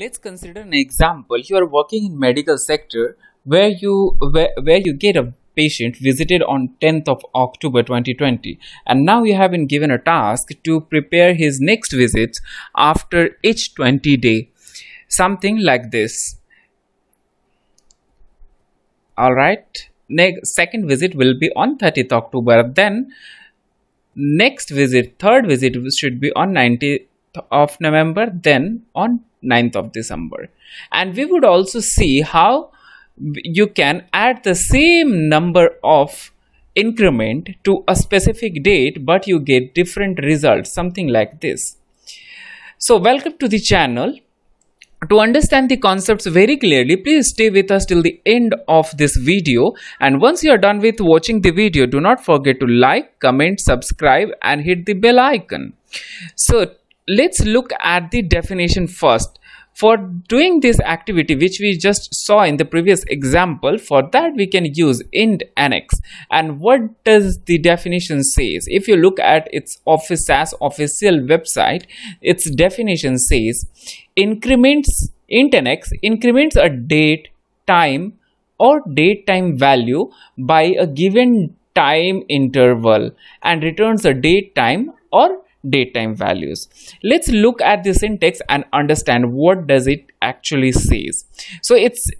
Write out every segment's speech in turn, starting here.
let's consider an example you are working in medical sector where you where, where you get a patient visited on 10th of October 2020 and now you have been given a task to prepare his next visits after each 20 day something like this all right next second visit will be on 30th October then next visit third visit should be on 90 of November, then on 9th of December. And we would also see how you can add the same number of increment to a specific date but you get different results something like this so welcome to the channel to understand the concepts very clearly please stay with us till the end of this video and once you are done with watching the video do not forget to like comment subscribe and hit the bell icon so let's look at the definition first for doing this activity which we just saw in the previous example for that we can use int annex and what does the definition says if you look at its office as official website its definition says increments int annex increments a date time or date time value by a given time interval and returns a date time or daytime values. Let's look at the syntax and understand what does it actually says. So it's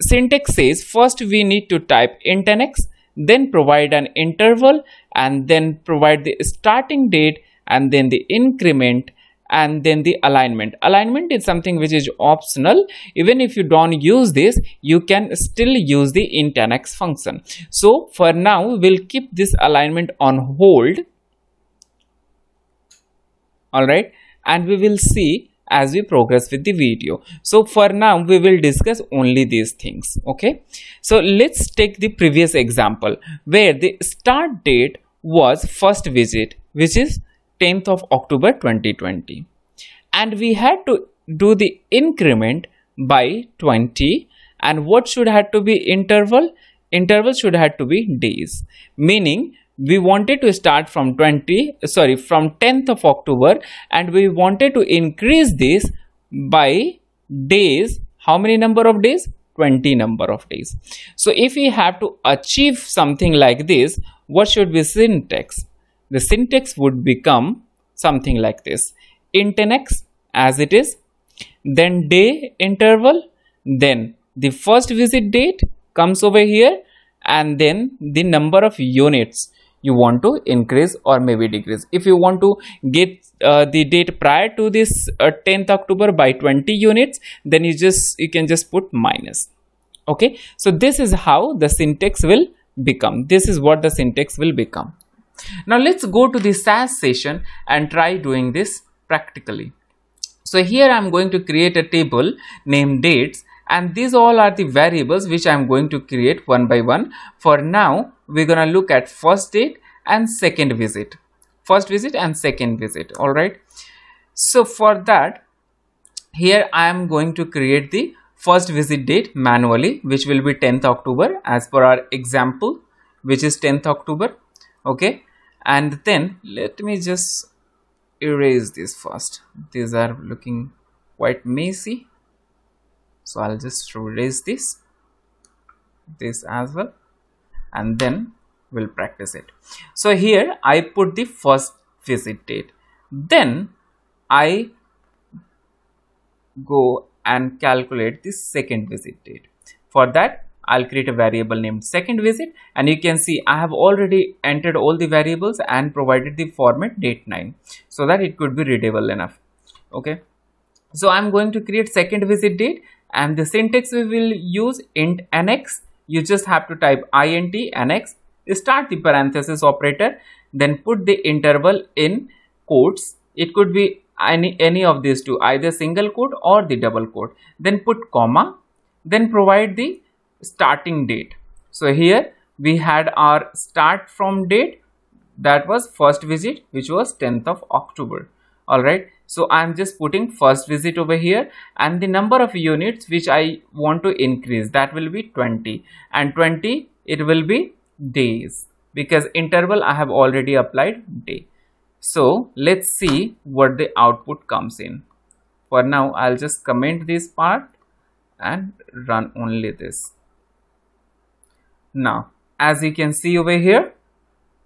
syntax says first we need to type int nx, then provide an interval and then provide the starting date and then the increment and then the alignment alignment is something which is optional even if you don't use this you can still use the intnx function so for now we'll keep this alignment on hold alright and we will see as we progress with the video. So for now we will discuss only these things okay. So let's take the previous example where the start date was first visit which is 10th of October 2020 and we had to do the increment by 20 and what should had to be interval interval should had to be days meaning we wanted to start from 20 sorry from 10th of october and we wanted to increase this by days how many number of days 20 number of days so if we have to achieve something like this what should be syntax the syntax would become something like this int as it is then day interval then the first visit date comes over here and then the number of units you want to increase or maybe decrease if you want to get uh, the date prior to this uh, 10th october by 20 units then you just you can just put minus okay so this is how the syntax will become this is what the syntax will become now let's go to the SAS session and try doing this practically so here i'm going to create a table named dates and these all are the variables which i'm going to create one by one for now we're gonna look at first date and second visit first visit and second visit all right so for that here i am going to create the first visit date manually which will be 10th october as per our example which is 10th october okay and then let me just erase this first these are looking quite messy so i'll just erase this this as well and then we'll practice it. So here I put the first visit date. Then I go and calculate the second visit date. For that, I'll create a variable named second visit and you can see I have already entered all the variables and provided the format date 9 so that it could be readable enough. Okay. So I'm going to create second visit date and the syntax we will use int annex you just have to type int x. start the parenthesis operator, then put the interval in quotes. It could be any, any of these two, either single quote or the double quote. Then put comma, then provide the starting date. So here we had our start from date that was first visit which was 10th of October all right so i'm just putting first visit over here and the number of units which i want to increase that will be 20 and 20 it will be days because interval i have already applied day so let's see what the output comes in for now i'll just comment this part and run only this now as you can see over here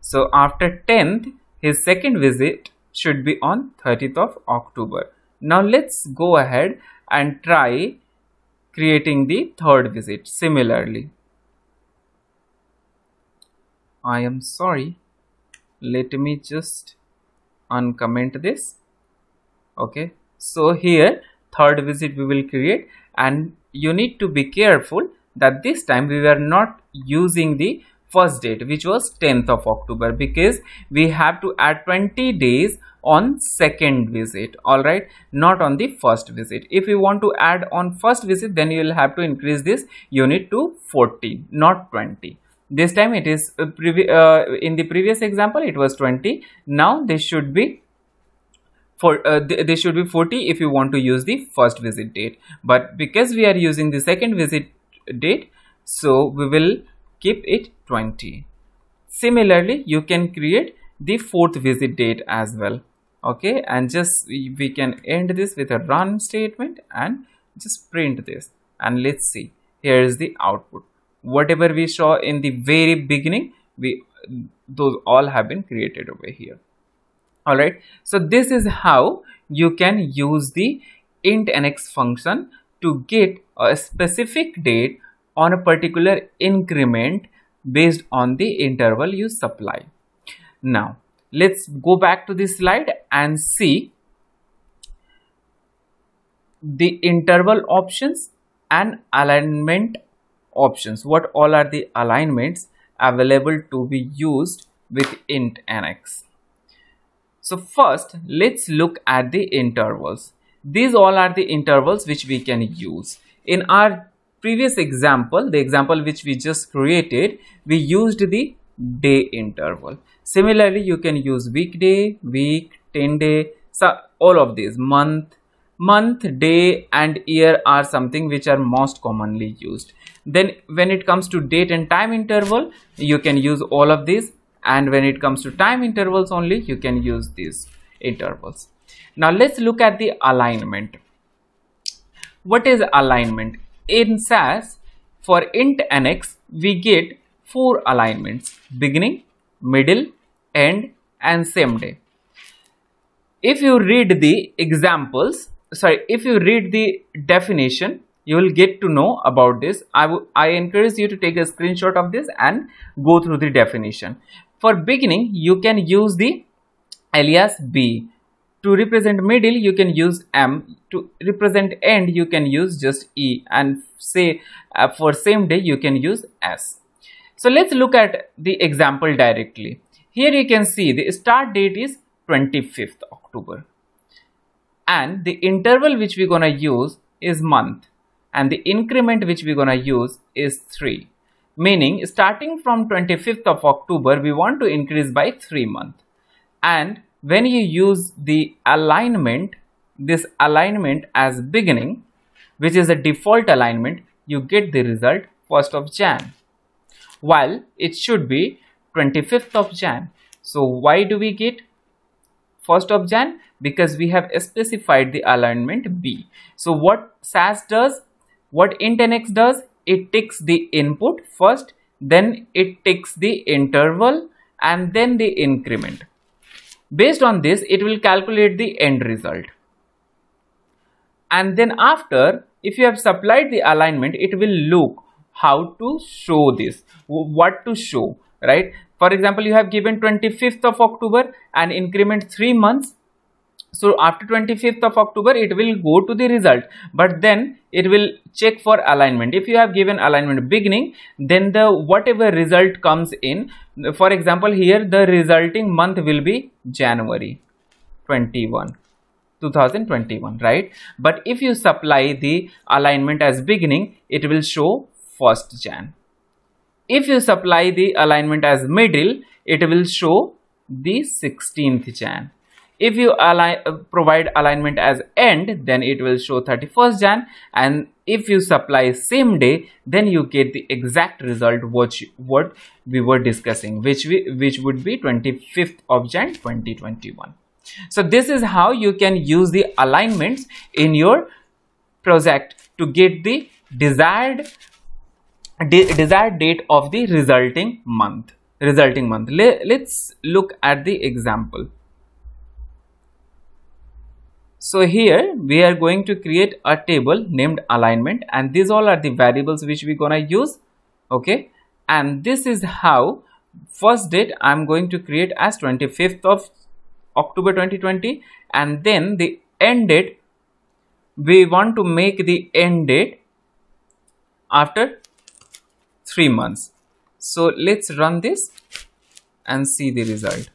so after 10th his second visit should be on 30th of October. Now let's go ahead and try creating the third visit similarly. I am sorry. Let me just uncomment this. Okay. So here third visit we will create and you need to be careful that this time we were not using the first date which was 10th of October because we have to add 20 days on second visit all right not on the first visit if you want to add on first visit then you will have to increase this unit to 40 not 20 this time it is uh, uh, in the previous example it was 20 now this should be for uh, th should be 40 if you want to use the first visit date but because we are using the second visit date so we will keep it 20. Similarly, you can create the fourth visit date as well. Okay, and just we can end this with a run statement and just print this and let's see here is the output whatever we saw in the very beginning we those all have been created over here all right so this is how you can use the int nx function to get a specific date on a particular increment based on the interval you supply. Now, let's go back to this slide and see the interval options and alignment options. What all are the alignments available to be used with int annex? So first, let's look at the intervals. These all are the intervals which we can use. In our previous example, the example which we just created, we used the day interval. Similarly, you can use weekday, week, 10 day, so all of these, month, month, day and year are something which are most commonly used. Then when it comes to date and time interval, you can use all of these and when it comes to time intervals only, you can use these intervals. Now let's look at the alignment. What is alignment? in SAS for int X, we get four alignments beginning, middle, end and same day. If you read the examples, sorry, if you read the definition, you will get to know about this. I, I encourage you to take a screenshot of this and go through the definition. For beginning, you can use the alias B to represent middle you can use m to represent end you can use just e and say uh, for same day you can use s so let's look at the example directly here you can see the start date is 25th october and the interval which we're gonna use is month and the increment which we're gonna use is 3 meaning starting from 25th of october we want to increase by 3 month and when you use the alignment this alignment as beginning which is the default alignment you get the result 1st of Jan while it should be 25th of Jan so why do we get 1st of Jan because we have specified the alignment B so what SAS does what Intenx does it takes the input first then it takes the interval and then the increment Based on this, it will calculate the end result. And then after, if you have supplied the alignment, it will look how to show this, what to show, right? For example, you have given 25th of October and increment 3 months so after 25th of October it will go to the result but then it will check for alignment if you have given alignment beginning then the whatever result comes in for example here the resulting month will be January 21 2021 right but if you supply the alignment as beginning it will show 1st Jan if you supply the alignment as middle it will show the 16th Jan if you align, uh, provide alignment as end then it will show 31st jan and if you supply same day then you get the exact result what what we were discussing which we which would be 25th of jan 2021 so this is how you can use the alignments in your project to get the desired de desired date of the resulting month resulting month Le let's look at the example so here we are going to create a table named alignment and these all are the variables which we're gonna use. Okay. And this is how first date I'm going to create as 25th of October 2020 and then the end date we want to make the end date after three months. So let's run this and see the result.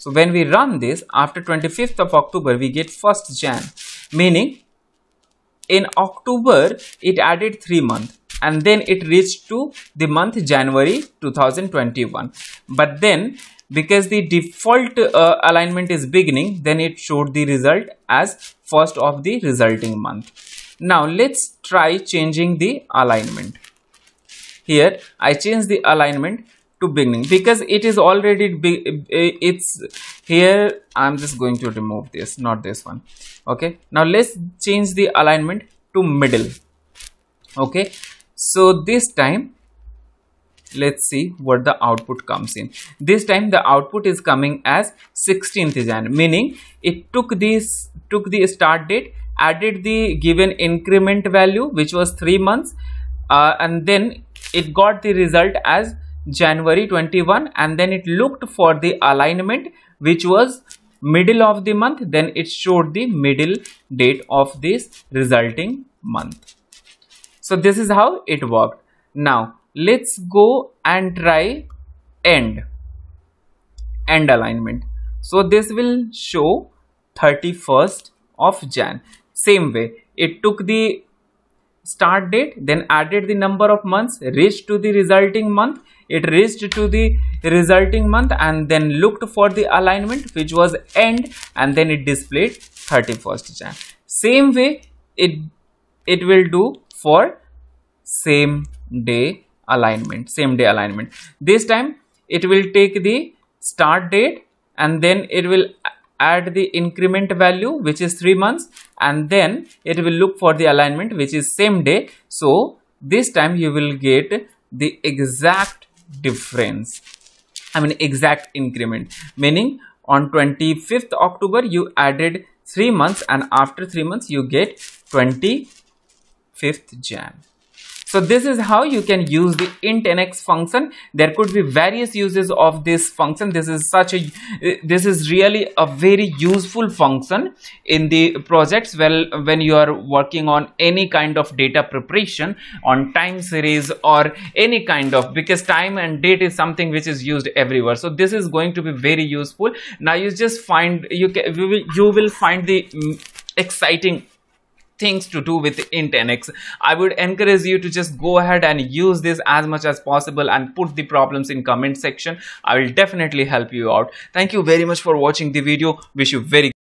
So when we run this after 25th of October, we get 1st Jan, meaning in October, it added 3 months and then it reached to the month January 2021. But then because the default uh, alignment is beginning, then it showed the result as first of the resulting month. Now let's try changing the alignment. Here I change the alignment to beginning because it is already be, eh, it's here i'm just going to remove this not this one okay now let's change the alignment to middle okay so this time let's see what the output comes in this time the output is coming as 16th jan meaning it took this took the start date added the given increment value which was 3 months uh, and then it got the result as January 21 and then it looked for the alignment which was middle of the month then it showed the middle date of this resulting month. So this is how it worked. Now let's go and try end end alignment. So this will show 31st of Jan. Same way it took the start date then added the number of months reached to the resulting month it reached to the resulting month and then looked for the alignment which was end and then it displayed 31st Jan. Same way it, it will do for same day alignment, same day alignment. This time it will take the start date and then it will add the increment value which is 3 months and then it will look for the alignment which is same day. So this time you will get the exact difference i mean exact increment meaning on 25th october you added 3 months and after 3 months you get 25th jan so this is how you can use the int nx function. There could be various uses of this function. This is such a, this is really a very useful function in the projects well when you are working on any kind of data preparation on time series or any kind of because time and date is something which is used everywhere. So this is going to be very useful. Now you just find you can, you will, you will find the mm, exciting things to do with int nx i would encourage you to just go ahead and use this as much as possible and put the problems in comment section i will definitely help you out thank you very much for watching the video wish you very